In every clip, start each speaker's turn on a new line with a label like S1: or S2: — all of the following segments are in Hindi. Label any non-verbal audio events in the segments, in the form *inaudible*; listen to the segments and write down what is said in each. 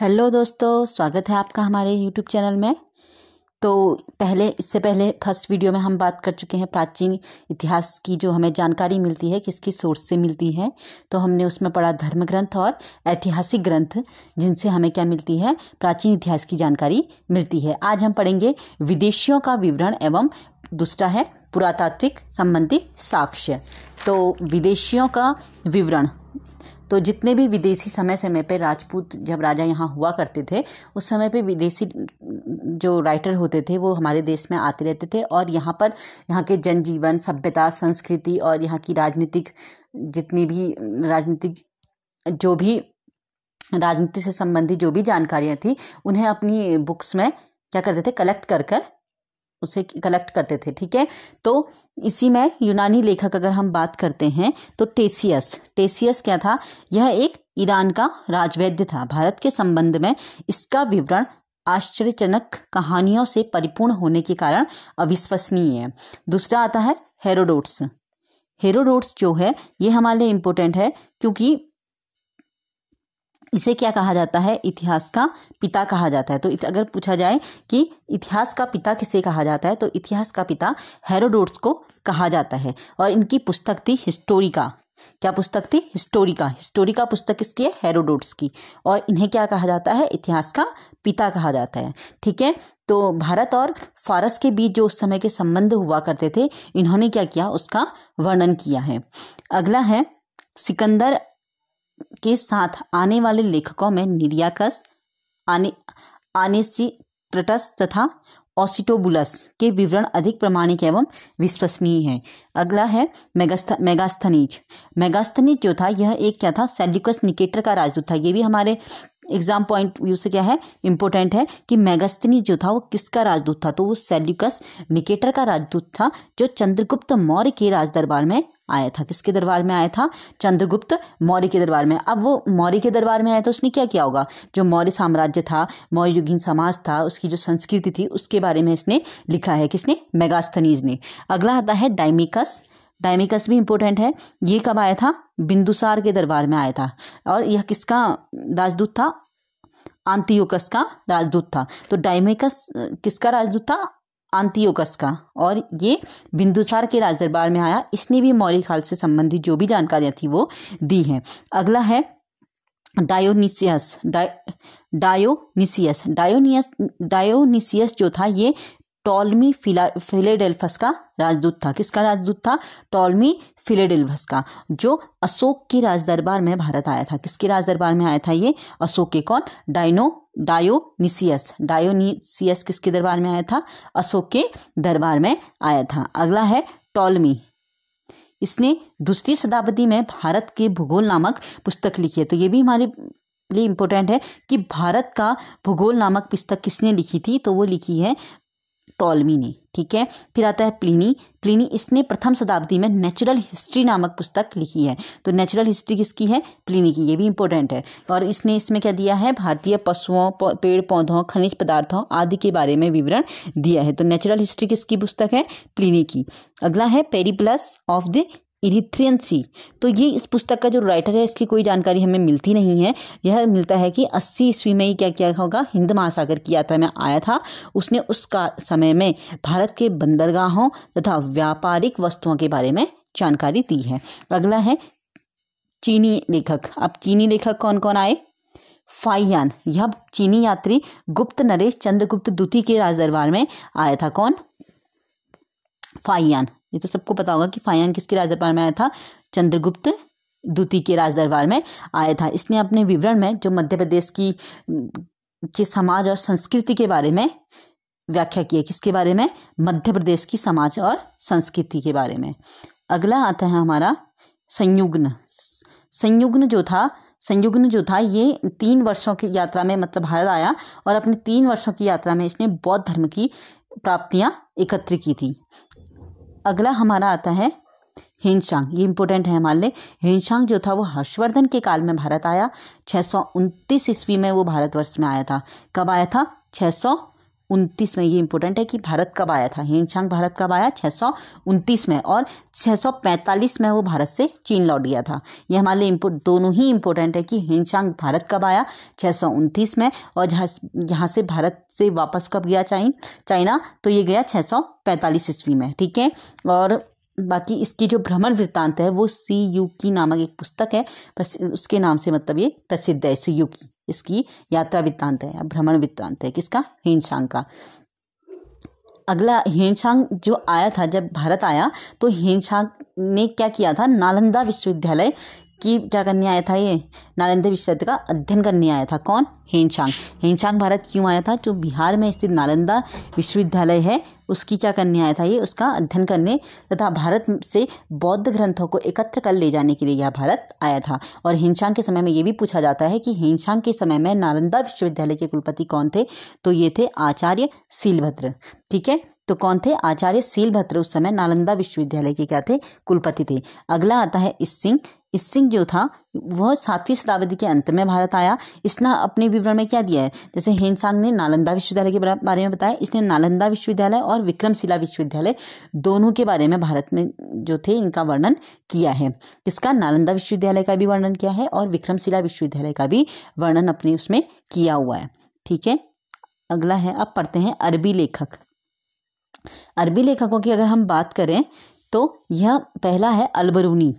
S1: हेलो दोस्तों स्वागत है आपका हमारे यूट्यूब चैनल में तो पहले इससे पहले फर्स्ट वीडियो में हम बात कर चुके हैं प्राचीन इतिहास की जो हमें जानकारी मिलती है किसकी सोर्स से मिलती है तो हमने उसमें पढ़ा धर्म ग्रंथ और ऐतिहासिक ग्रंथ जिनसे हमें क्या मिलती है प्राचीन इतिहास की जानकारी मिलती है आज हम पढ़ेंगे विदेशियों का विवरण एवं दूसरा है पुरातात्विक संबंधी साक्ष्य तो विदेशियों का विवरण तो जितने भी विदेशी समय समय पे राजपूत जब राजा यहाँ हुआ करते थे उस समय पे विदेशी जो राइटर होते थे वो हमारे देश में आते रहते थे और यहाँ पर यहाँ के जनजीवन सभ्यता संस्कृति और यहाँ की राजनीतिक जितनी भी राजनीतिक जो भी राजनीति से संबंधित जो भी जानकारियाँ थी उन्हें अपनी बुक्स में क्या करते थे कलेक्ट कर कर उसे कलेक्ट करते थे ठीक है तो इसी में यूनानी लेखक अगर हम बात करते हैं तो टेसियस टेसियस क्या था यह एक ईरान का राजवैद्य था भारत के संबंध में इसका विवरण आश्चर्यजनक कहानियों से परिपूर्ण होने के कारण अविश्वसनीय है दूसरा आता है हेरोडोट्स हेरोडोट्स जो है ये हमारे लिए इम्पोर्टेंट है क्योंकि इसे क्या कहा जाता है इतिहास का पिता कहा जाता है तो अगर पूछा जाए कि इतिहास का पिता किसे कहा जाता है तो इतिहास का पिता हेरोडोट्स को कहा जाता है और इनकी पुस्तक थी हिस्टोरिका क्या पुस्तक थी हिस्टोरिका हिस्टोरिका पुस्तक किसकी है हेरोडोट्स की और इन्हें क्या कहा जाता है इतिहास का पिता कहा जाता है ठीक है तो भारत और फारस के बीच जो उस समय के संबंध हुआ करते थे इन्होंने क्या किया उसका वर्णन किया है अगला है सिकंदर के साथ आने वाले लेखकों में निर्याकस आने आनेसिक्रटस तथा ऑसिटोबुलस के विवरण अधिक प्रमाणिक एवं विश्वसनीय है अगला है मेगास्थनीज मेगास्थनीज जो था यह एक क्या था सेल्यूकस निकेटर का राजदूत था ये भी हमारे एग्जाम पॉइंट व्यू से क्या है इंपॉर्टेंट है कि मेगस्तनी जो था वो किसका राजदूत था तो वो सेल्यूकस निकेटर का राजदूत था जो चंद्रगुप्त मौर्य के राज दरबार में आया था किसके दरबार में आया था चंद्रगुप्त मौर्य के दरबार में अब वो मौर्य के दरबार में आया तो उसने क्या किया होगा जो मौर्य साम्राज्य था मौर्य युगीन समाज था उसकी जो संस्कृति थी उसके बारे में इसने लिखा है किसने मेगास्थनीज ने अगला आता है डायमिकस डायमिकस भी इम्पोर्टेंट है ये कब आया था बिंदुसार के दरबार में आया था और यह किसका राजदूत था आंतियोकस का राजदूत था तो डायमिकस किसका राजदूत था आंतियोकस का और ये बिंदुसार के राज दरबार में आया इसने भी मौर्य काल से संबंधित जो भी जानकारियाँ थी वो दी हैं अगला है डायोनिसियस डायोनिसियस डायोनियस डायोनिसियस जो था ये टॉलमी फिला फिलेडेल्फस का राजदूत था किसका राजदूत था टॉलमी फिलेडेल्फस का जो अशोक के राजदरबार में भारत आया था किसके राजदरबार में आया था ये अशोक के कौन डायनो डायोनिसियस डायोनिसियस किसके दरबार में आया था अशोक के दरबार में आया था अगला है टॉलमी इसने दूसरी शताब्दी में भारत के भूगोल नामक पुस्तक लिखी है तो ये भी हमारे लिए इम्पोर्टेंट है कि भारत का भूगोल नामक पुस्तक किसने लिखी थी तो वो लिखी है टॉलमी ने ठीक है फिर आता है प्लिनी प्लिनी इसने प्रथम शताब्दी में नेचुरल हिस्ट्री नामक पुस्तक लिखी है तो नेचुरल हिस्ट्री किसकी है प्लिनी की ये भी इंपॉर्टेंट है और इसने इसमें क्या दिया है भारतीय पशुओं पेड़ पौधों खनिज पदार्थों आदि के बारे में विवरण दिया है तो नेचुरल हिस्ट्री किसकी पुस्तक है प्लिनी की अगला है पेरीप्लस ऑफ द इरिथ्रियन तो ये इस पुस्तक का जो राइटर है इसकी कोई जानकारी हमें मिलती नहीं है यह मिलता है कि अस्सी ईस्वी में ही क्या क्या होगा हिंद महासागर की यात्रा में आया था उसने उसका समय में भारत के बंदरगाहों तथा व्यापारिक वस्तुओं के बारे में जानकारी दी है अगला है चीनी लेखक अब चीनी लेखक कौन कौन आए फाइयान यह चीनी यात्री गुप्त नरेश चंद्रगुप्त द्वितीय के राजदरबार में आया था कौन फाइयान ये तो सबको पता होगा कि फायान किसके राजदरबार में आया था चंद्रगुप्त द्वितीय के राजदरबार में आया था इसने अपने विवरण में जो मध्य प्रदेश की के समाज और संस्कृति के बारे में व्याख्या की है किसके बारे में मध्य प्रदेश की समाज और संस्कृति के बारे में अगला आता है हमारा संयुग्न संयुग्न जो था संयुग्न जो था ये तीन वर्षों की यात्रा में मतलब भारत आया और अपने तीन वर्षों की यात्रा में इसने बौद्ध धर्म की प्राप्तियां एकत्र की थी अगला हमारा आता है हिंसांग ये इंपॉर्टेंट है हमारे लिए हिंदशांग जो था वो हर्षवर्धन के काल में भारत आया छः ईस्वी में वो भारतवर्ष में आया था कब आया था छः उनतीस में ये इंपॉर्टेंट है कि भारत कब आया था हेनशांग भारत कब आया छः सौ उनतीस में और छः सौ पैंतालीस में वो भारत से चीन लौट गया था ये हमारे लिए दोनों ही इंपॉर्टेंट है कि हेनशांग भारत कब आया छः सौ उनतीस में और जहाँ जहाँ से भारत से वापस कब गया चाइन चाइना तो ये गया छः सौ पैंतालीस ईस्वी में ठीक है और बाकी इसकी जो भ्रमण वृत्तांत है वो सी यू की नामक एक पुस्तक है उसके नाम से मतलब ये प्रसिद्ध है सी यू की इसकी यात्रा वित्तांत है या भ्रमण वित्तांत है किसका हिंसांग का अगला हिंसांग जो आया था जब भारत आया तो हिंसांग ने क्या किया था नालंदा विश्वविद्यालय कि क्या करने आया था ये नालंदा विश्वविद्यालय का अध्ययन करने आया था कौन हेनशांग हेनशांग भारत क्यों आया था जो बिहार में स्थित नालंदा विश्वविद्यालय है उसकी क्या करने आया था ये उसका अध्ययन करने तथा भारत से बौद्ध ग्रंथों को एकत्र कर ले जाने के लिए यह भारत आया था और हेनशांग के समय में ये भी पूछा जाता है कि हेनशांग के समय में नालंदा विश्वविद्यालय के कुलपति कौन थे तो ये थे आचार्य सीलभद्र ठीक है तो कौन थे आचार्य सीलभद्र उस समय नालंदा विश्वविद्यालय के क्या थे कुलपति थे अगला आता है इस सिंह सिंह जो था वह सातवीं शताब्दी के अंत में भारत आया इसने अपने विवरण में क्या दिया है जैसे हेनसांग ने नालंदा विश्वविद्यालय के बारे में बताया इसने नालंदा विश्वविद्यालय और विक्रमशिला विश्वविद्यालय दोनों के बारे में भारत में जो थे इनका वर्णन किया है इसका नालंदा विश्वविद्यालय का भी वर्णन किया है और विक्रमशिला विश्वविद्यालय का भी वर्णन अपने उसमें किया हुआ है ठीक है अगला है अब पढ़ते हैं अरबी लेखक अरबी लेखकों की अगर हम बात करें तो यह पहला है अलबरूनी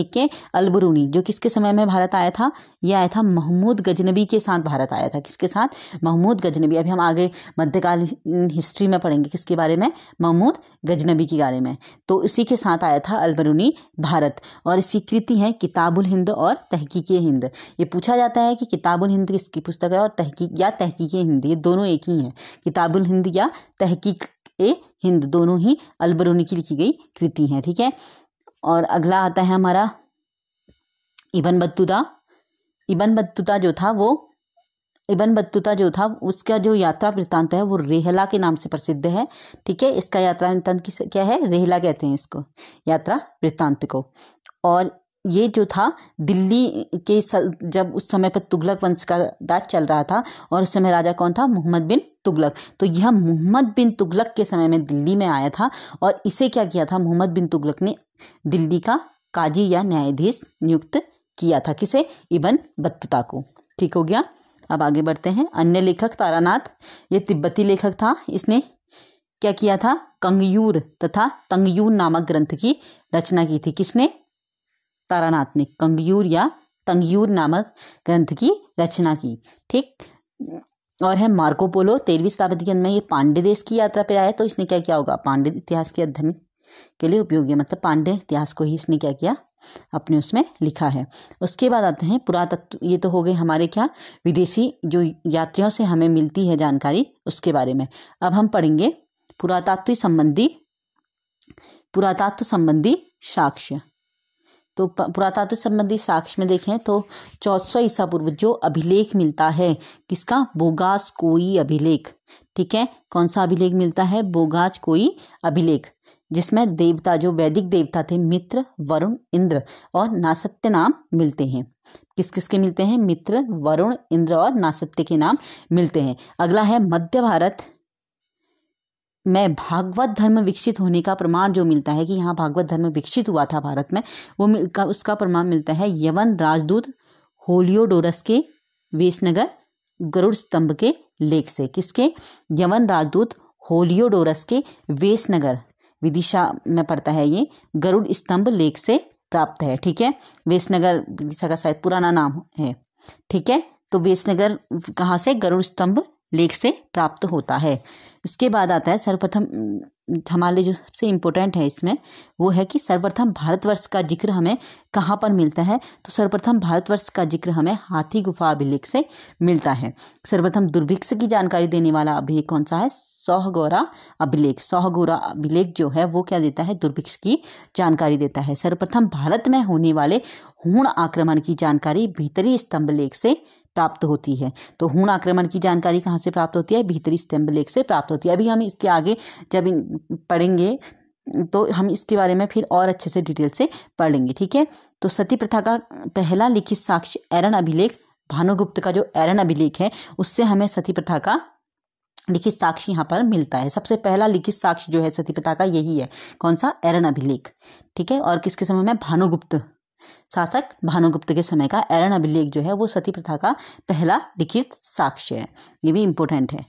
S1: ठीक है अलबरूनी जो किसके समय में भारत आया था यह आया था महमूद गजनबी के साथ भारत आया था किसके साथ महमूद गजनबी अभी हम आगे मध्यकालीन हिस्ट्री में पढ़ेंगे किसके बारे में महमूद गजनबी के बारे में तो इसी के साथ आया था अलबरूनी भारत और इसी कृति है किताबुल हिंद और तहकीक हिंद ये पूछा जाता है कि किताबुल हिंद किसकी पुस्तक है और तहकीक या तहकीक हिंद ये दोनों एक ही हैं किताबुल हिंद या तहकीक ए हिंद दोनों ही अलबरूनी की लिखी गई कृति है ठीक है और अगला आता है हमारा इबन बत्तूता इबन बत्तूता जो था वो इबन बत्तूता जो था उसका जो यात्रा वृत्तांत है वो रेहला के नाम से प्रसिद्ध है ठीक है इसका यात्रा वृत्तांत क्या है रेहला कहते हैं इसको यात्रा वृत्तांत को और ये जो था दिल्ली के जब उस समय पर तुगलक वंश का राज चल रहा था और उस समय राजा कौन था मोहम्मद बिन तुगलक तो यह मोहम्मद बिन तुगलक के समय में दिल्ली में आया था और इसे क्या किया था मोहम्मद बिन तुगलक ने दिल्ली का काजी या न्यायाधीश नियुक्त किया था किसे इबन बत्तुता को ठीक हो गया अब आगे बढ़ते हैं अन्य लेखक तारानाथ ये तिब्बती लेखक था इसने क्या किया था कंगयूर तथा तंगयूर नामक ग्रंथ की रचना की थी किसने तारानाथ ने कंगयूर या तंगयूर नामक ग्रंथ की रचना की ठीक और है मार्को पोलो तेरहवीं शताब्दी के अंत में ये पांडे देश की यात्रा पे आया तो इसने क्या किया होगा पांडे इतिहास के अध्ययन के लिए उपयोगी मतलब पांडे इतिहास को ही इसने क्या किया अपने उसमें लिखा है उसके बाद आते हैं पुरातत्व ये तो हो गए हमारे क्या विदेशी जो यात्रियों से हमें मिलती है जानकारी उसके बारे में अब हम पढ़ेंगे पुरातत्व संबंधी पुरातत्व संबंधी साक्ष्य तो पुरातत्व संबंधी साक्ष्य में देखें तो चौदह सौ ईसा पूर्व जो अभिलेख मिलता है किसका बोगास कोई अभिलेख ठीक है कौन सा अभिलेख मिलता है बोगास कोई अभिलेख जिसमें देवता जो वैदिक देवता थे मित्र वरुण इंद्र और नासत्य नाम मिलते हैं किस किस के मिलते हैं मित्र वरुण इंद्र और नासत्य के नाम मिलते हैं अगला है मध्य भारत में भागवत धर्म विकसित होने का प्रमाण जो मिलता है कि यहाँ भागवत धर्म विकसित हुआ था भारत में वो का, उसका प्रमाण मिलता है यवन राजदूत होलियोडोरस के वेशनगर गरुड़ स्तंभ के लेख से किसके यवन राजदूत होलियोडोरस के वेशनगर विदिशा में पड़ता है ये गरुड़ स्तंभ लेख से प्राप्त है ठीक है वेशनगर विदिशा का शायद पुराना नाम है ठीक है तो वेशनगर कहाँ से गरुड़ स्तंभ लेख से प्राप्त होता है इसके बाद आता है सर्वप्रथम हमारे जो सबसे इम्पोर्टेंट है इसमें वो है कि सर्वप्रथम भारतवर्ष का जिक्र हमें कहाँ पर मिलता है तो सर्वप्रथम भारतवर्ष का जिक्र हमें हाथी गुफा अभिलेख से मिलता है सर्वप्रथम दुर्भिक्ष की जानकारी देने वाला अभिलेख कौन सा है सौहगौरा अभिलेख सौहगौरा अभिलेख जो है वो क्या देता है दुर्भिक्ष की जानकारी देता है सर्वप्रथम भारत में होने वाले हूण आक्रमण की जानकारी भीतरी स्तंभ लेख से प्राप्त होती है तो हूण आक्रमण की जानकारी कहाँ से प्राप्त होती है भीतरी स्तंभ लेख से प्राप्त होती है अभी हम इसके आगे जब पढ़ेंगे तो हम इसके बारे में फिर और अच्छे से डिटेल से पढ़ लेंगे ठीक है तो सती प्रथा का पहला लिखित साक्ष्य एरन अभिलेख भानुगुप्त का जो एरन अभिलेख है उससे हमें सती प्रथा का लिखित साक्ष्य यहाँ पर मिलता है सबसे पहला लिखित साक्ष्य जो है सतीपिता का यही है कौन सा एरन अभिलेख ठीक है और किसके समय में भानुगुप्त शासक भानुगुप्त के समय का एरन अभिलेख जो है वो सती प्रथा का पहला लिखित साक्ष्य है ये भी इंपोर्टेंट है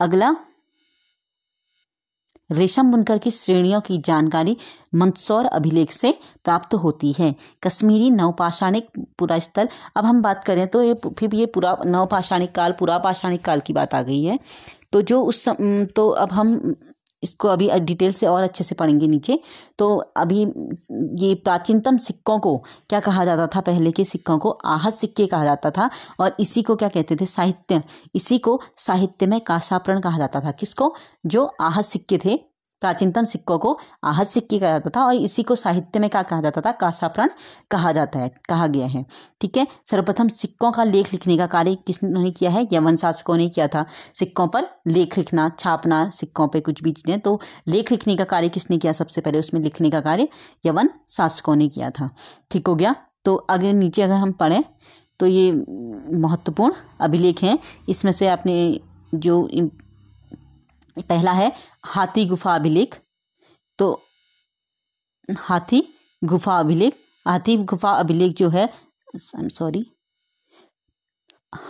S1: अगला रेशम बुनकर की श्रेणियों की जानकारी मंदसौर अभिलेख से प्राप्त होती है कश्मीरी नवपाषाणिक पुरा स्थल अब हम बात करें तो ये फिर ये पूरा नवपाषाणिक काल पूरा पाषाणिक काल की बात आ गई है तो जो उस सम, तो अब हम इसको अभी डिटेल से और अच्छे से पढ़ेंगे नीचे तो अभी ये प्राचीनतम सिक्कों को क्या कहा जाता था पहले के सिक्कों को आहत सिक्के कहा जाता था और इसी को क्या कहते थे साहित्य इसी को साहित्य में कासाप्रण कहा जाता था किसको जो आहत सिक्के थे प्राचीनतम सिक्कों को आहत सिक्के कहा जाता था और इसी को साहित्य में क्या कहा जाता था प्राण कहा जाता है कहा गया है ठीक है सर्वप्रथम सिक्कों का लेख लिखने का कार्य किसने किया है यवन शासकों ने किया था सिक्कों पर लेख लिखना छापना सिक्कों पर कुछ भी चीज़ें तो लेख लिखने का कार्य किसने किया सबसे पहले उसमें लिखने का कार्य यवन शासकों ने किया था ठीक हो गया तो अगर नीचे अगर हम पढ़ें तो ये महत्वपूर्ण अभिलेख हैं इसमें से आपने जो पहला है हाथी गुफा अभिलेख तो हाथी गुफा अभिलेख हाथी गुफा अभिलेख जो है सॉरी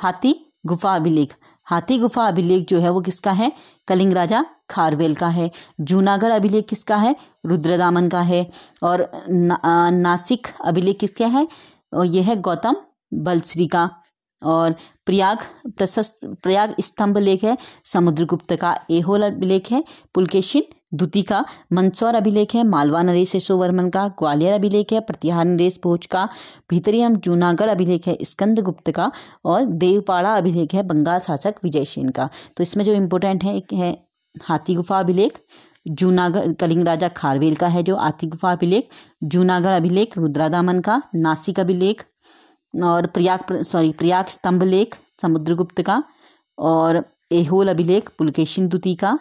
S1: हाथी गुफा अभिलेख हाथी गुफा अभिलेख जो है वो किसका है कलिंग राजा खारवेल का है जूनागढ़ अभिलेख किसका है रुद्रदामन का है और ना, नासिक अभिलेख किसका है और यह है गौतम बलश्री का और प्रयाग प्रशस्त प्रयाग स्तंभ लेख है समुद्रगुप्त का एहोल अभिलेख है पुलकेशिन दुती का मंदसौर अभिलेख है मालवा नरेश यशोवर्मन का ग्वालियर अभिलेख है प्रतिहार नरेश भोज का भीतरी हम जूनागढ़ अभिलेख है स्कंद गुप्त का और देवपाड़ा अभिलेख है बंगाल शासक विजय सेन का तो इसमें जो इम्पोर्टेंट है एक है हाथी गुफा अभिलेख जूनागढ़ कलिंग राजा खारवेल का है जो हाथी गुफा अभिलेख जूनागढ़ अभिलेख रुद्रादामन का नासिक अभिलेख और प्रयाग सॉरी प्रयाग स्तंभ लेख समुद्रगुप्त का और एहोल अभिलेख पुलकेशिन दुती का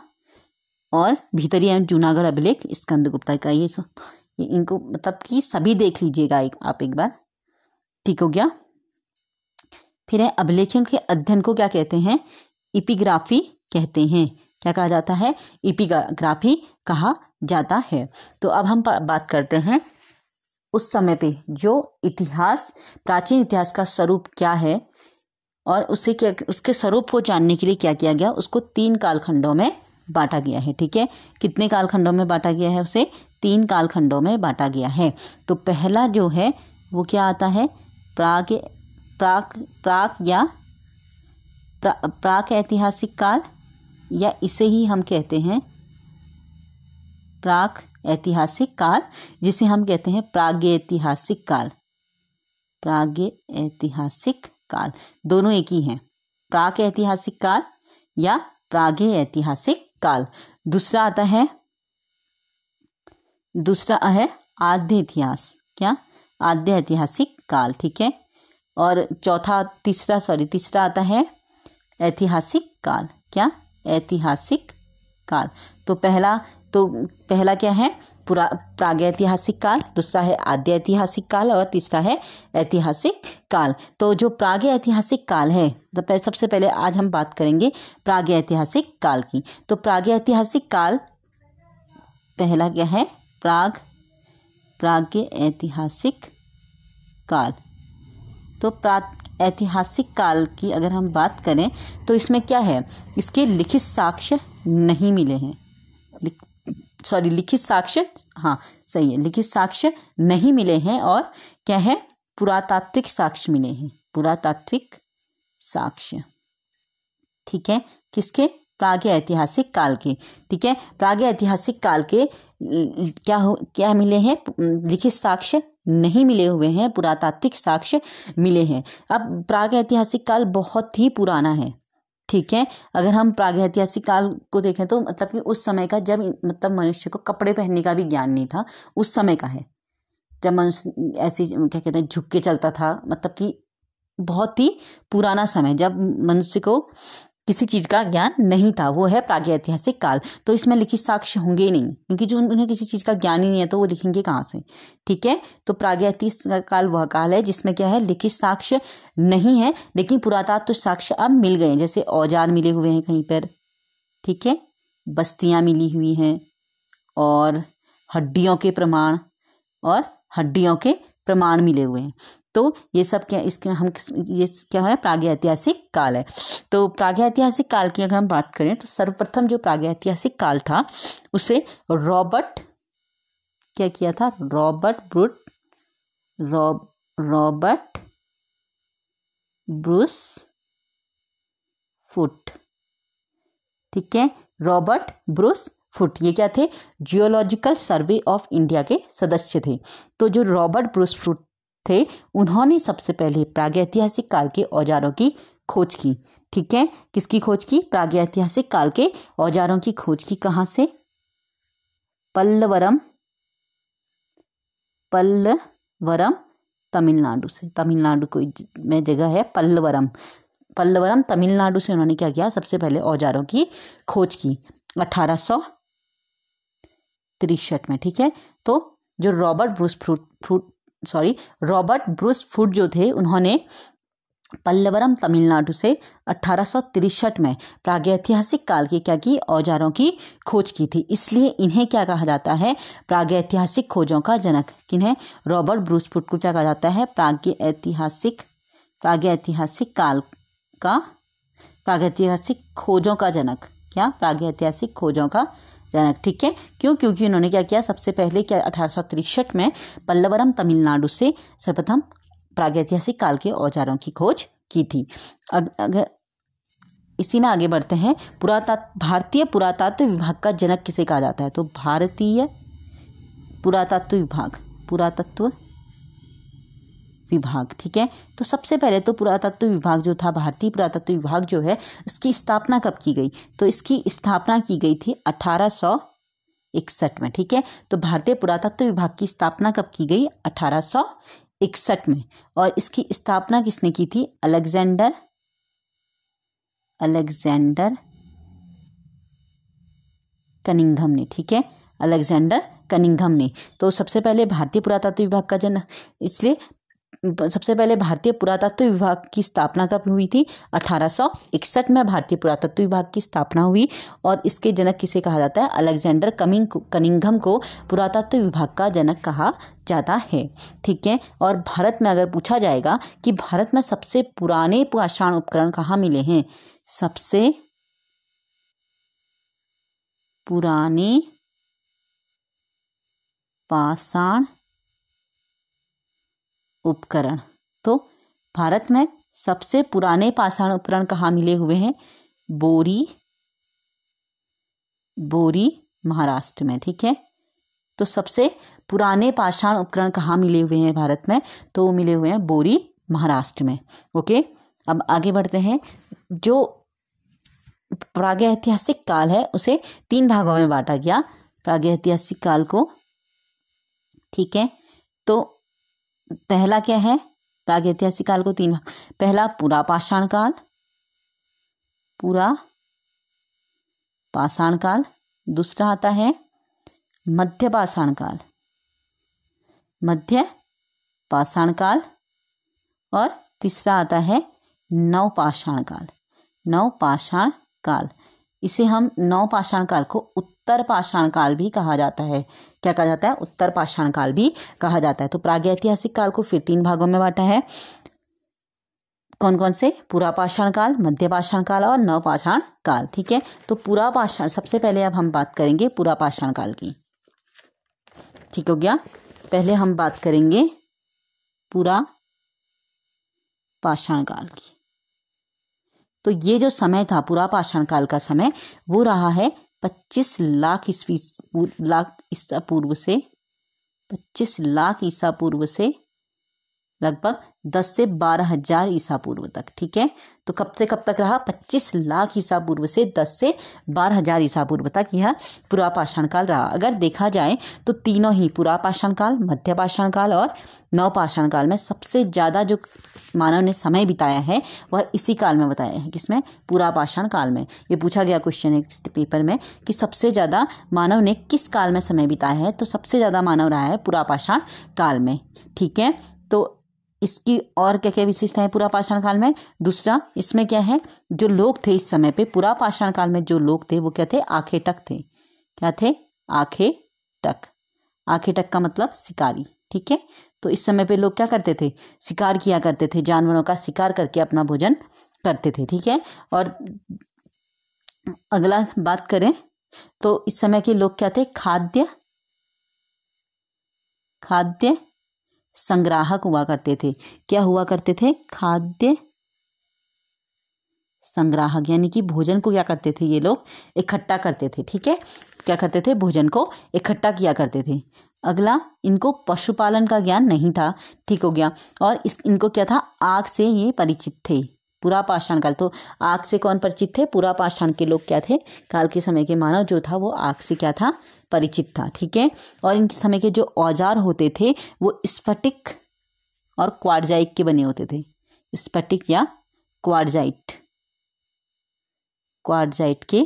S1: और भीतरी एवं जूनागढ़ अभिलेख स्कंद गुप्ता का ये ये इनको मतलब कि सभी देख लीजिएगा एक आप एक बार ठीक हो गया फिर है अभिलेखों के अध्ययन को क्या कहते हैं इपिग्राफी कहते हैं क्या कहा जाता है इपिग्राफी कहा जाता है तो अब हम बात करते हैं उस समय पे जो इतिहास प्राचीन इतिहास का स्वरूप क्या है और उसे क्या उसके स्वरूप को जानने के लिए क्या किया गया उसको तीन कालखंडों में बांटा गया है ठीक है कितने कालखंडों में बांटा गया है उसे तीन कालखंडों में बांटा गया है तो पहला जो है वो क्या आता है प्राग प्राक प्राक या प्रा, प्राक ऐतिहासिक काल या इसे ही हम कहते हैं प्राक ऐतिहासिक काल जिसे हम कहते हैं प्राग्ञ ऐतिहासिक काल प्राग्ञ ऐतिहासिक काल दोनों एक ही हैं प्राग ऐतिहासिक काल या प्रागे ऐतिहासिक काल दूसरा आता है दूसरा है आद्य इतिहास क्या आद्य ऐतिहासिक काल ठीक है और चौथा तीसरा सॉरी तीसरा आता है ऐतिहासिक काल क्या ऐतिहासिक काल तो पहला तो पहला क्या है पुरा प्रागैतिहासिक काल दूसरा है आद्य ऐतिहासिक काल और तीसरा है ऐतिहासिक काल तो जो प्राग ऐतिहासिक काल है तो सबसे पहले आज हम बात करेंगे प्राग ऐतिहासिक काल की तो प्राग ऐतिहासिक काल पहला क्या है प्राग प्राग ऐतिहासिक काल तो प्राग ऐतिहासिक काल की अगर हम बात करें तो इसमें क्या है इसके लिखित साक्ष्य नहीं मिले हैं सॉरी लिखित साक्ष्य हाँ सही है लिखित साक्ष्य नहीं मिले हैं और क्या है पुरातात्विक साक्ष्य मिले हैं पुरातात्विक साक्ष्य ठीक है किसके प्राग ऐतिहासिक काल के ठीक है प्राग ऐतिहासिक काल के क्या हो क्या मिले हैं लिखित साक्ष्य नहीं मिले हुए हैं पुरातात्विक साक्ष्य मिले हैं अब प्राग ऐतिहासिक काल बहुत ही पुराना है ठीक है अगर हम प्रागैतिहासिक काल को देखें तो मतलब कि उस समय का जब मतलब मनुष्य को कपड़े पहनने का भी ज्ञान नहीं था उस समय का है जब मनुष्य ऐसी क्या कहते हैं झुक के चलता था मतलब कि बहुत ही पुराना समय जब मनुष्य को किसी चीज़ का ज्ञान नहीं था वो है प्रागैतिहासिक काल तो इसमें लिखित साक्ष्य होंगे ही नहीं क्योंकि जो उन्हें किसी चीज़ का ज्ञान ही नहीं है तो वो लिखेंगे कहाँ से ठीक है तो प्रागैतिहासिक काल वह काल है जिसमें क्या है लिखित साक्ष्य नहीं है लेकिन पुरातत्व साक्ष्य अब मिल गए जैसे औजार मिले हुए हैं कहीं पर ठीक है बस्तियां मिली हुई हैं और हड्डियों के प्रमाण और हड्डियों के प्रमाण मिले हुए हैं तो ये सब क्या इसके हम ये क्या है प्रागैतिहासिक काल है तो प्रागैतिहासिक काल की अगर हम बात करें तो सर्वप्रथम जो प्रागैतिहासिक काल था उसे रॉबर्ट क्या किया था Robert Brute Robert Bruce Foote ठीक है रॉबर्ट ब्रूस फुट ये क्या थे जियोलॉजिकल सर्वे ऑफ इंडिया के सदस्य थे तो जो रॉबर्ट ब्रूस फुट थे उन्होंने सबसे पहले प्रागैतिहासिक काल के औजारों की खोज की ठीक है किसकी खोज की प्रागैतिहासिक काल के औजारों की खोज की कहा से पल्लवरम पल्लवरम तमिलनाडु से तमिलनाडु कोई में जगह है पल्लवरम पल्लवरम तमिलनाडु से उन्होंने क्या किया सबसे पहले औजारों की खोज की अठारह सौ तिरसठ में ठीक है तो जो Robert Bruce fruit fruit sorry Robert Bruce Foote जो थे उन्होंने पल्लवरम तमिलनाडु से अठारह में प्रागैतिहासिक काल के क्या की औजारों की खोज की थी इसलिए इन्हें क्या कहा जाता है प्रागैतिहासिक खोजों का जनक किन्हें रॉबर्ट ब्रूसफुट को क्या कहा जाता है प्रागैतिहासिक प्रागैतिहासिक काल का प्रागैतिहासिक खोजों का जनक क्या प्रागैतिहासिक खोजों का जनक ठीक है क्यों क्योंकि उन्होंने क्या किया सबसे पहले क्या अठारह में पल्लवरम तमिलनाडु से सर्वप्रथम प्रागैतिहासिक काल के औजारों की खोज की थी अगर इसी में आगे बढ़ते हैं पुरातत्व भारतीय पुरातत्व विभाग का जनक किसे कहा जाता है तो भारतीय पुरातत्व विभाग पुरातत्व विभाग ठीक है तो सबसे पहले तो पुरातत्व विभाग जो था भारतीय पुरातत्व विभाग जो है इसकी स्थापना कब की गई तो इसकी स्थापना की गई थी अठारह इकसठ में ठीक है तो भारतीय पुरातत्व विभाग की स्थापना कब की गई अठारह इकसठ में और इसकी स्थापना किसने की थी अलेक्जेंडर अलेक्जेंडर कनिंगम ने ठीक है अलेक्जेंडर कनिंगम ने तो सबसे पहले भारतीय पुरातत्व विभाग का जन्म इसलिए सबसे पहले भारतीय पुरातत्व विभाग की स्थापना कब हुई थी 1861 में भारतीय पुरातत्व विभाग की स्थापना हुई और इसके जनक किसे कहा जाता है अलेक्जेंडर कमिंग कनिंगम को पुरातत्व विभाग का जनक कहा जाता है ठीक है और भारत में अगर पूछा जाएगा कि भारत में सबसे पुराने पाषाण उपकरण कहाँ मिले हैं सबसे पुराने पाषाण उपकरण तो भारत में सबसे पुराने पाषाण उपकरण कहाँ मिले हुए हैं बोरी बोरी महाराष्ट्र में ठीक है तो सबसे पुराने पाषाण उपकरण कहाँ मिले हुए हैं भारत में तो वो मिले हुए हैं बोरी महाराष्ट्र में ओके अब आगे बढ़ते हैं जो प्रागैतिहासिक काल है उसे तीन भागों में बांटा गया प्रागैतिहासिक काल को ठीक है तो पहला क्या है प्रागैतिहासिक काल को तीन भाग पहला पूरा पाषाण काल पूरा पाषाण काल दूसरा आता है मध्य पाषाण काल मध्य पाषाण काल और तीसरा आता है नवपाषाण काल नवपाषाण काल इसे हम नौ पाषाण काल को उत्तर पाषाण काल भी कहा जाता है क्या कहा जाता है उत्तर पाषाण काल भी कहा जाता है तो प्राग ऐतिहासिक काल को फिर तीन भागों में बांटा है कौन कौन से पूरा पाषाण काल मध्य पाषाण काल और नव पाषाण काल ठीक है तो पूरा पाषाण सबसे पहले अब हम बात करेंगे पूरा पाषाण काल की ठीक हो गया पहले हम बात करेंगे पूरा पाषाण काल की तो ये जो समय था पूरा पाषाण काल का समय वो रहा है पच्चीस लाख ईस्वी लाख ईसा पूर्व से पच्चीस लाख ईसा पूर्व से लगभग 10 से बारह हजार ईसा पूर्व तक ठीक है तो कब से कब तक रहा 25 लाख ईसा पूर्व से 10 से बारह हजार ईसा पूर्व तक यह पुरापाषाण पाषाण काल रहा अगर देखा जाए तो तीनों ही पुरापाषाण पाषाण काल मध्य पाषाण काल और नव पाषाण काल में सबसे ज़्यादा जो मानव ने समय बिताया है वह इसी काल में बताया है किसमें पूरा पाषाण काल में ये पूछा गया क्वेश्चन है इस पेपर में कि सबसे ज़्यादा मानव ने किस काल में समय बिताया है तो सबसे ज़्यादा मानव रहा है पुरापाषाण पाषाण काल में ठीक है तो इसकी और क्या क्या विशेषता है पूरा पाषाण काल में दूसरा इसमें क्या है जो लोग थे इस समय पे पूरा पाषाण काल में जो लोग थे वो क्या थे आखे टक थे क्या थे आखे टक आखे टक का मतलब शिकारी ठीक है तो इस समय पे लोग क्या करते थे शिकार किया करते थे जानवरों का शिकार करके अपना भोजन करते थे ठीक है और अगला बात करें तो इस समय के लोग क्या थे खाद्य खाद्य संग्राहक हुआ करते थे क्या हुआ करते थे खाद्य संग्राहक यानी कि भोजन को क्या करते थे ये लोग इकट्ठा करते थे ठीक है क्या करते थे भोजन को इकट्ठा किया करते थे अगला इनको पशुपालन का ज्ञान नहीं था ठीक हो गया और इस इनको क्या था आग से ये परिचित थे पूरा पाषाण काल तो आग से कौन परिचित थे पूरा पाषाण के लोग क्या थे काल के समय के मानव जो था वो आग से क्या था परिचित था ठीक है और इनके समय के जो औजार होते थे वो स्फटिक और क्वारजाइट के बने होते थे स्फटिक या क्वारजाइट क्वारजाइट के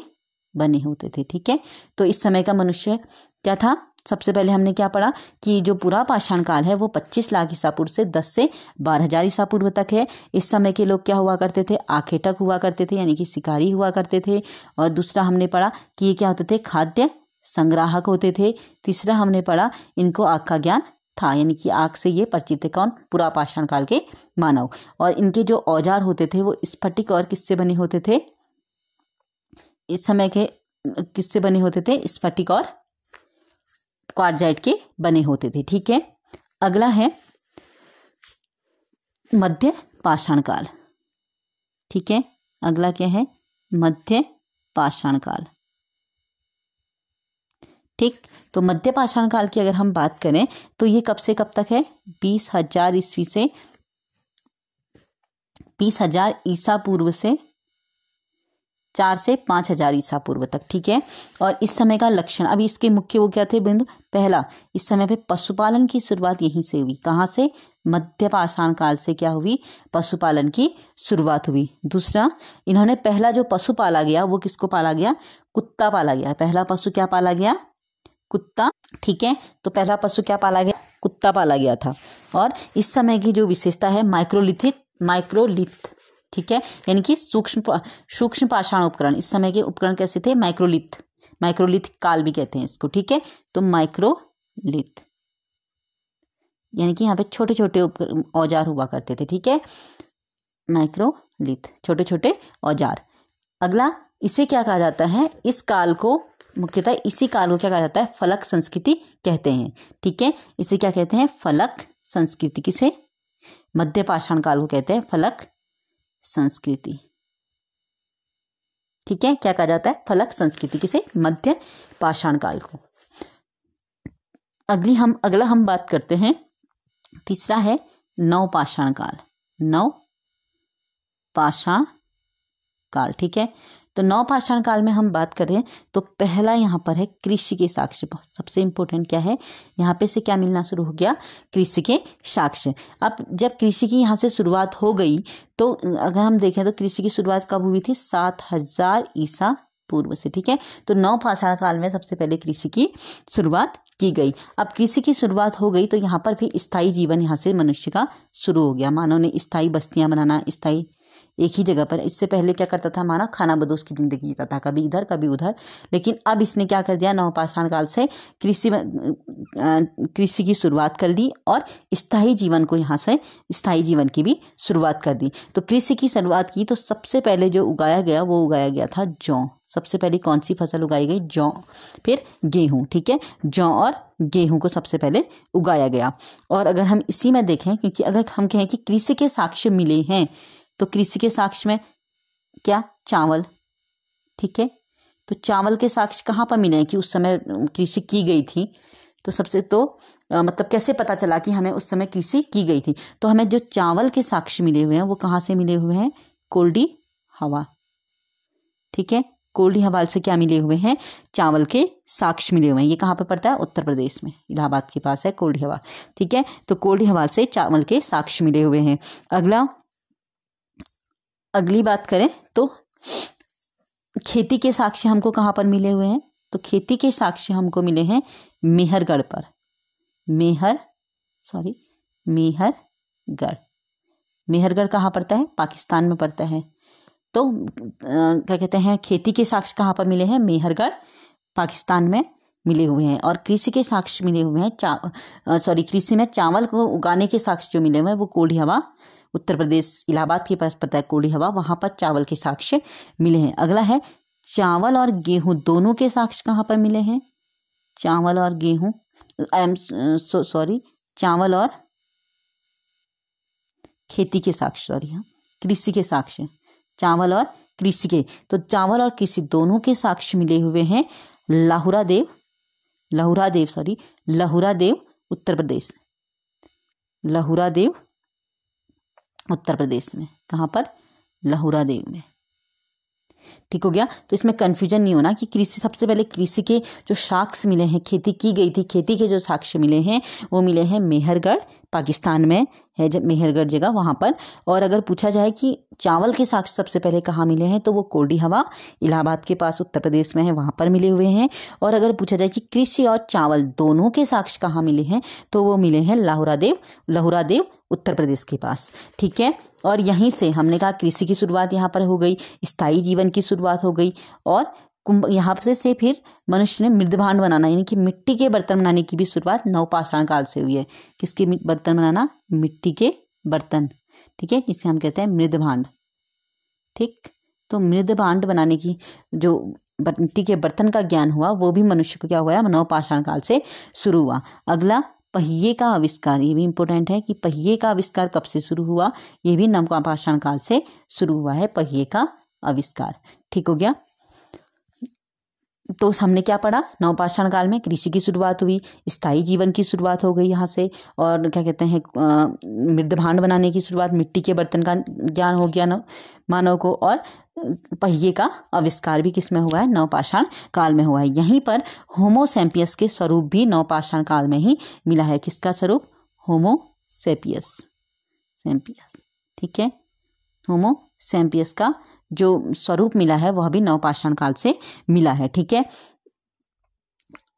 S1: बने होते थे ठीक है तो इस समय का मनुष्य क्या था सबसे पहले हमने क्या पढ़ा कि जो पूरा पाषाण काल है वो 25 लाख ईसा पूर्व से 10 से बारह हजार ईसा पूर्व तक है इस समय के लोग क्या हुआ करते थे आखेटक हुआ करते थे यानी कि शिकारी हुआ करते थे और दूसरा हमने पढ़ा कि ये क्या होते थे खाद्य संग्राहक होते थे तीसरा हमने पढ़ा इनको आग का ज्ञान था यानी कि आग से ये परिचित थे कौन पूरा पाषाण काल के मानव और इनके जो औजार होते थे वो स्फटिक और किससे बने होते थे इस समय के किससे बने होते थे स्फटिक और क्वारजाइट के बने होते थे ठीक है अगला है मध्य पाषाण काल ठीक है अगला क्या है मध्य पाषाण काल ठीक तो मध्य पाषाण काल की अगर हम बात करें तो ये कब से कब तक है बीस हजार ईस्वी से बीस हजार ईसा पूर्व से चार से पाँच हजार ईसा पूर्व तक ठीक है और इस समय का लक्षण अभी इसके मुख्य वो क्या थे बिंदु पहला इस समय पे पशुपालन की शुरुआत यहीं से हुई कहाँ से मध्य पाषाण काल से क्या हुई पशुपालन की शुरुआत हुई दूसरा इन्होंने पहला जो पशु पाला गया वो किसको पाला गया कुत्ता पाला गया पहला पशु क्या पाला गया कुत्ता ठीक है तो पहला पशु क्या पाला गया कुत्ता पाला गया था और इस समय की जो विशेषता है माइक्रोलिथिक माइक्रोलिथ ठीक है यानी कि सूक्ष्म सूक्ष्म पाषाण उपकरण इस समय के उपकरण कैसे थे माइक्रोलिथ माइक्रोलिथ काल भी कहते हैं इसको ठीक है तो माइक्रोलिथ यानी कि यहाँ पे छोटे छोटे औजार हुआ करते थे ठीक है माइक्रोलिथ छोटे छोटे औजार अगला इसे क्या कहा जाता है इस काल को मुख्यतः इसी काल को क्या कहा जाता है फलक संस्कृति कहते हैं ठीक है इसे क्या कहते हैं फलक संस्कृति किसे मध्य पाषाण काल को कहते हैं फलक संस्कृति ठीक है क्या कहा जाता है फलक संस्कृति किसे मध्य पाषाण काल को अगली हम अगला हम बात करते हैं तीसरा है नव पाषाण काल नव पाषाण काल ठीक है तो पाषाण काल में हम बात करें तो पहला यहाँ पर है कृषि के साक्ष्य सबसे इम्पोर्टेंट क्या है यहाँ पे से क्या मिलना शुरू हो गया कृषि के साक्ष्य अब जब कृषि की यहाँ से शुरुआत हो गई तो अगर हम देखें तो कृषि की शुरुआत कब हुई थी सात हजार ईसा पूर्व से ठीक है तो नौ पाषाण काल में सबसे पहले कृषि की शुरुआत की गई अब कृषि की शुरुआत हो गई तो यहाँ पर भी स्थायी जीवन यहाँ से मनुष्य का शुरू हो गया मानव ने स्थायी बस्तियां बनाना स्थायी एक ही जगह पर इससे पहले क्या करता था माना खाना बदोश की ज़िंदगी जीता था कभी इधर कभी उधर लेकिन अब इसने क्या कर दिया नवपाषाण काल से कृषि कृषि की शुरुआत कर दी और स्थायी जीवन को यहाँ से स्थायी जीवन की भी शुरुआत कर दी तो कृषि की शुरुआत की तो सबसे पहले जो उगाया गया वो उगाया गया था जौ सबसे पहले कौन सी फसल उगाई गई जौ फिर गेहूँ ठीक है जौ और गेहूं को सबसे पहले उगाया गया और अगर हम इसी में देखें क्योंकि अगर हम कहें कि कृषि के साक्ष्य मिले हैं तो कृषि के साक्ष्य में क्या चावल ठीक है तो चावल के साक्ष्य कहाँ पर मिले कि उस समय कृषि की गई थी तो सबसे तो आ, मतलब कैसे पता चला कि हमें उस समय कृषि की गई थी तो हमें जो चावल के साक्ष्य मिले हुए हैं वो कहाँ से मिले हुए हैं कोल्डी हवा ठीक है कोल्डी हवाल से क्या मिले हुए हैं चावल के साक्ष्य मिले हुए हैं ये कहाँ पर पड़ता है उत्तर प्रदेश में इलाहाबाद के पास है कोल्डी हवा ठीक है तो कोल्डी हवा से चावल के साक्ष मिले हुए हैं अगला अगली बात करें तो खेती के साक्ष्य हमको कहाँ पर मिले हुए हैं तो खेती के साक्ष्य हमको मिले हैं मेहरगढ़ पर मेहर सॉरी मेहरगढ़ मेहरगढ़ कहाँ पड़ता है पाकिस्तान में पड़ता है तो क्या कहते हैं खेती के साक्ष्य कहाँ पर मिले हैं मेहरगढ़ पाकिस्तान में मिले हुए हैं और कृषि के साक्ष्य मिले हुए हैं सॉरी कृषि में चावल को उगाने के साक्ष्य जो मिले हुए हैं वो कोढ़ी हवा उत्तर प्रदेश इलाहाबाद के पास पता है कोढ़ी हवा वहां पर चावल के साक्ष्य मिले हैं अगला है चावल और गेहूं दोनों के साक्ष्य कहाँ पर मिले हैं चावल और गेहूं आई एम सॉरी चावल और खेती के साक्ष्य सॉरी हाँ कृषि के साक्ष्य चावल और कृषि के तो चावल और कृषि दोनों के साक्ष्य मिले हुए हैं लाहुरा देव लहुरा देव सॉरी लहुरा देव उत्तर प्रदेश लहुरा देव उत्तर प्रदेश में कहाँ पर लहुरा देव में ठीक हो गया तो इसमें कन्फ्यूजन नहीं होना कि कृषि सबसे पहले कृषि के जो साक्ष्य मिले हैं खेती की गई थी खेती के जो साक्ष्य मिले हैं वो मिले हैं मेहरगढ़ पाकिस्तान में है जब मेहरगढ़ जगह वहाँ पर और अगर पूछा जाए कि चावल के साक्ष्य सबसे पहले कहाँ मिले हैं तो वो कोल्डी हवा इलाहाबाद के पास उत्तर प्रदेश में है वहाँ पर मिले हुए हैं और अगर पूछा जाए कि कृषि और चावल दोनों के साक्ष्य कहाँ मिले हैं तो वो मिले हैं लाहौरा देव उत्तर प्रदेश के पास ठीक है और यहीं से हमने कहा कृषि की शुरुआत यहाँ पर हो गई स्थायी जीवन की शुरुआत शुरुआत हो गई और कुंभ यहाँ से से फिर मनुष्य ने मृदभान बनाना यानी कि मिट्टी के बर्तन बनाने की भी शुरुआत नवपाषाण काल से हुई है किसके बर्तन बनाना मिट्टी के बर्तन ठीक है जिसे हम कहते हैं मृदभांड ठीक तो मृदभांड बनाने की जो मिट्टी के बर्तन का ज्ञान हुआ वो भी मनुष्य को क्या हुआ नवपाषाण काल से शुरू हुआ अगला पहिए का आविष्कार ये भी इम्पोर्टेंट है कि पहिए का आविष्कार कब से शुरू हुआ ये भी नवपाषाण काल से शुरू हुआ है पहिए का आविष्कार ठीक हो गया तो हमने क्या पढ़ा नवपाषाण काल में कृषि की शुरुआत हुई स्थायी जीवन की शुरुआत हो गई यहाँ से और क्या कहते हैं मृद भांड बनाने की शुरुआत मिट्टी के बर्तन का ज्ञान हो गया नव मानव को और पहिए का आविष्कार भी किसमें हुआ है नवपाषाण काल में हुआ है यहीं पर होमोसेम्पियस के स्वरूप भी नवपाषाण काल में ही मिला है किसका स्वरूप होमोसेपियस सेम्पियस ठीक है होमो सैम्पियस का जो स्वरूप मिला है वह भी नवपाषाण काल से मिला है ठीक है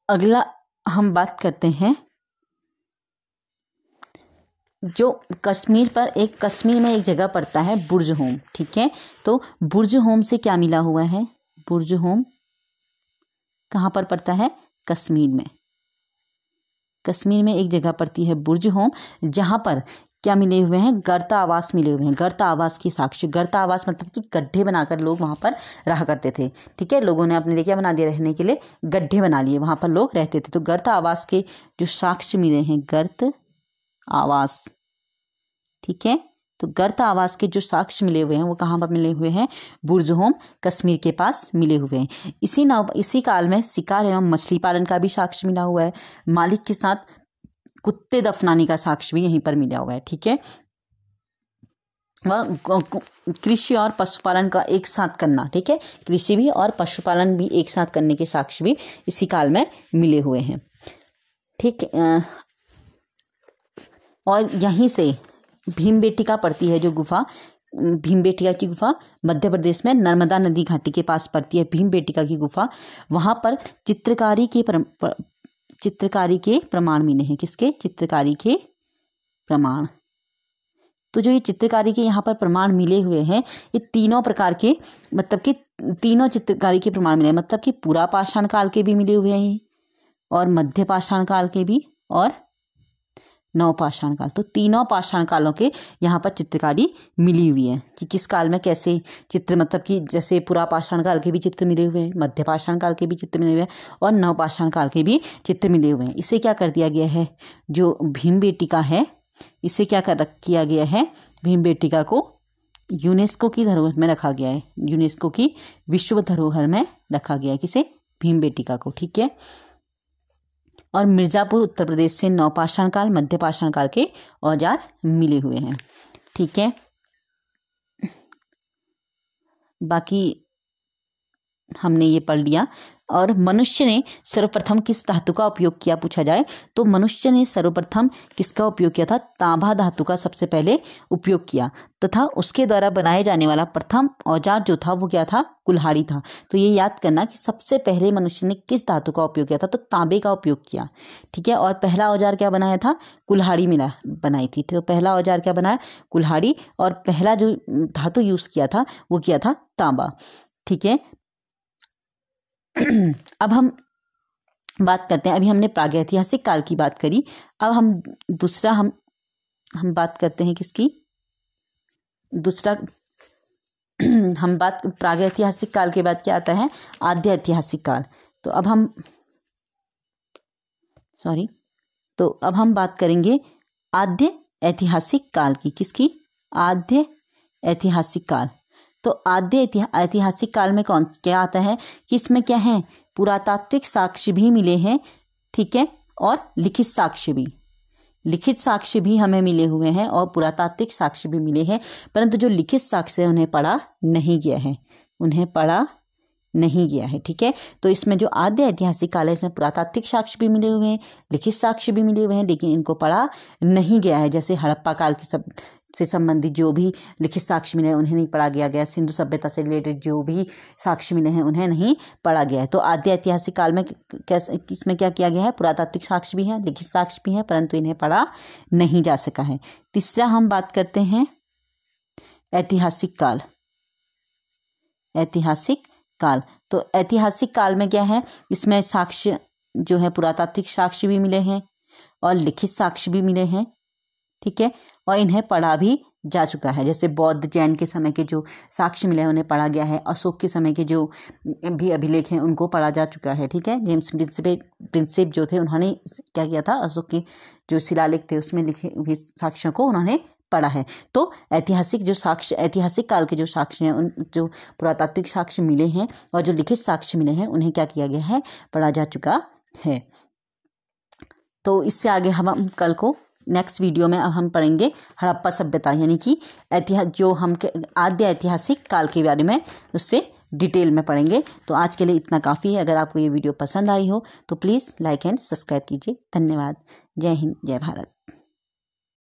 S1: अगला हम बात करते हैं जो कश्मीर पर एक कश्मीर में एक जगह पड़ता है बुर्ज होम ठीक है तो बुर्ज होम से क्या मिला हुआ है बुर्ज होम कहां पर पड़ता है कश्मीर में कश्मीर में एक जगह पड़ती है बुर्ज होम जहां पर क्या मिले हुए हैं गर्ता आवास मिले हुए हैं गर्ता आवास की साक्ष्य गर्ता आवास मतलब कि गड्ढे बनाकर लोग वहाँ पर रहा करते थे ठीक है लोगों ने अपने लिए क्या बना दिया रहने के लिए गड्ढे बना लिए वहाँ पर लोग रहते थे तो गर्ता आवास के जो साक्ष्य मिले हैं गर्त आवास ठीक है तो गर्त आवास के जो साक्ष्य मिले हुए हैं वो कहाँ पर मिले हुए हैं बुरजहोम कश्मीर के पास मिले हुए हैं इसी नाव इसी काल में शिकार एवं मछली पालन का भी साक्ष्य मिला हुआ है मालिक के साथ कुत्ते दफनाने का साक्ष्य भी यहीं पर मिला हुआ है ठीक है वह कृषि और पशुपालन का एक साथ करना ठीक है कृषि भी और पशुपालन भी एक साथ करने के साक्ष्य भी इसी काल में मिले हुए हैं ठीक और यहीं से भीम बेटिका पड़ती है जो गुफा भीम बेटिका की गुफा मध्य प्रदेश में नर्मदा नदी घाटी के पास पड़ती है भीम बेटिका की गुफा वहां पर चित्रकारी की चित्रकारी के प्रमाण मिले हैं किसके चित्रकारी के प्रमाण तो जो ये चित्रकारी के यहाँ पर प्रमाण मिले हुए हैं ये तीनों प्रकार के मतलब कि तीनों चित्रकारी के प्रमाण मिले मतलब कि पूरा पाषाण काल के भी मिले हुए हैं और मध्य पाषाण काल के भी और नौ पाषाण काल तो तीनों पाषाण कालों के यहाँ पर चित्रकारी मिली हुई है कि किस काल में कैसे चित्र मतलब कि जैसे पूरा पाषाण काल के भी चित्र मिले हुए हैं मध्य पाषाण काल के भी चित्र मिले हुए हैं और नवपाषाण पाषाण काल के भी चित्र मिले हुए हैं इसे क्या कर दिया गया है जो भीम बेटिका है इसे क्या कर किया गया है भीम बेटिका को यूनेस्को की धरोहर में रखा गया है यूनेस्को की विश्व धरोहर में रखा गया है किसे भीम बेटिका को ठीक है और मिर्ज़ापुर उत्तर प्रदेश से नौपाषाण काल मध्य पाषाण काल के औजार मिले हुए हैं ठीक है बाकी हमने ये पढ़ लिया और मनुष्य ने सर्वप्रथम किस धातु का उपयोग किया पूछा जाए तो मनुष्य ने सर्वप्रथम किसका उपयोग किया था तांबा धातु का सबसे पहले उपयोग किया तथा उसके द्वारा बनाए जाने वाला प्रथम औजार जो था वो क्या था कुल्हाड़ी था तो ये याद करना कि सबसे पहले मनुष्य ने किस धातु का उपयोग किया था तो तांबे का उपयोग किया ठीक है और पहला औजार क्या बनाया था कुल्हाड़ी मिला बनाई थी तो पहला औजार क्या बनाया कुल्हाड़ी और पहला जो धातु यूज़ किया था वो किया था तांबा ठीक है अब हम बात करते हैं अभी हमने प्रागैतिहासिक काल की बात करी अब हम दूसरा हम हम बात करते हैं किसकी दूसरा *clears throat* हम बात प्रागैतिहासिक काल के बाद क्या आता है आद्य ऐतिहासिक काल तो अब हम सॉरी तो अब हम बात करेंगे आद्य ऐतिहासिक काल की किसकी आद्य ऐतिहासिक काल तो आद्य ऐतिहासिक काल में कौन क्या आता है कि इसमें क्या है पुरातात्विक साक्ष्य भी मिले हैं ठीक है और लिखित साक्ष्य भी लिखित साक्ष्य भी हमें मिले हुए हैं और पुरातात्विक साक्ष्य भी मिले हैं परंतु जो लिखित साक्ष्य है उन्हें पढ़ा नहीं गया है उन्हें पढ़ा नहीं गया है ठीक है तो इसमें जो आद्य ऐतिहासिक काल है इसमें पुरातात्विक साक्ष्य भी मिले हुए हैं लिखित साक्ष्य भी मिले हुए हैं लेकिन इनको पढ़ा नहीं गया है जैसे हड़प्पा काल के सब से संबंधित जो भी लिखित साक्ष्य मिले हैं उन्हें नहीं पढ़ा गया गया सिंधु सभ्यता से रिलेटेड जो भी साक्ष्य मिले हैं उन्हें नहीं पढ़ा गया है तो आद्य ऐतिहासिक काल में कैसे इसमें क्या किया गया है पुरातात्विक साक्ष्य भी है लिखित साक्ष्य भी है परंतु इन्हें पढ़ा नहीं जा सका है तीसरा हम बात करते हैं ऐतिहासिक काल ऐतिहासिक काल तो ऐतिहासिक काल में क्या है इसमें साक्ष्य जो है पुरातात्विक साक्ष्य भी मिले हैं और लिखित साक्ष्य भी मिले हैं ठीक है और इन्हें पढ़ा भी जा चुका है जैसे बौद्ध जैन के समय के जो साक्ष्य मिले उन्हें पढ़ा गया है अशोक के समय के जो भी अभिलेख हैं उनको पढ़ा जा चुका है ठीक है जेम्स प्रिंसिपे प्रिंसिप जो थे उन्होंने क्या किया था अशोक के जो शिलालेख थे उसमें लिखे हुए साक्ष्यों को उन्होंने पढ़ा है तो ऐतिहासिक जो साक्ष्य ऐतिहासिक काल के जो साक्ष्य हैं उन जो पुरातात्विक साक्ष्य मिले हैं और जो लिखित साक्ष्य मिले हैं उन्हें क्या किया गया है पढ़ा जा चुका है तो इससे आगे हम कल को नेक्स्ट वीडियो में अब हम पढ़ेंगे हड़प्पा सभ्यता यानी कि ऐतिहास जो हम के आद्य ऐतिहासिक काल के बारे में उससे डिटेल में पढ़ेंगे तो आज के लिए इतना काफ़ी है अगर आपको ये वीडियो पसंद आई हो तो प्लीज़ लाइक एंड सब्सक्राइब कीजिए धन्यवाद जय हिंद जय भारत